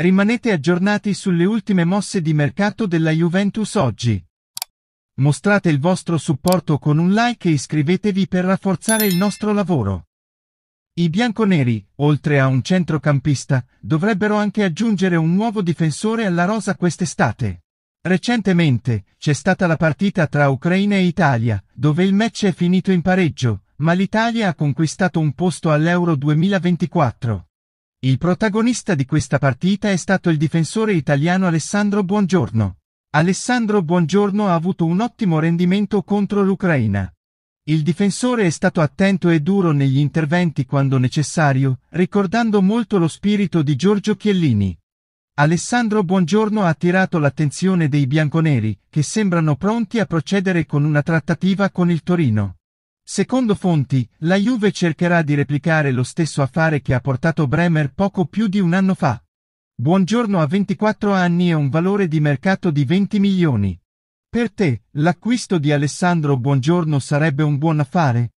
Rimanete aggiornati sulle ultime mosse di mercato della Juventus oggi. Mostrate il vostro supporto con un like e iscrivetevi per rafforzare il nostro lavoro. I bianconeri, oltre a un centrocampista, dovrebbero anche aggiungere un nuovo difensore alla rosa quest'estate. Recentemente, c'è stata la partita tra Ucraina e Italia, dove il match è finito in pareggio, ma l'Italia ha conquistato un posto all'Euro 2024. Il protagonista di questa partita è stato il difensore italiano Alessandro Buongiorno. Alessandro Buongiorno ha avuto un ottimo rendimento contro l'Ucraina. Il difensore è stato attento e duro negli interventi quando necessario, ricordando molto lo spirito di Giorgio Chiellini. Alessandro Buongiorno ha attirato l'attenzione dei bianconeri, che sembrano pronti a procedere con una trattativa con il Torino. Secondo fonti, la Juve cercherà di replicare lo stesso affare che ha portato Bremer poco più di un anno fa. Buongiorno a 24 anni e un valore di mercato di 20 milioni. Per te, l'acquisto di Alessandro Buongiorno sarebbe un buon affare?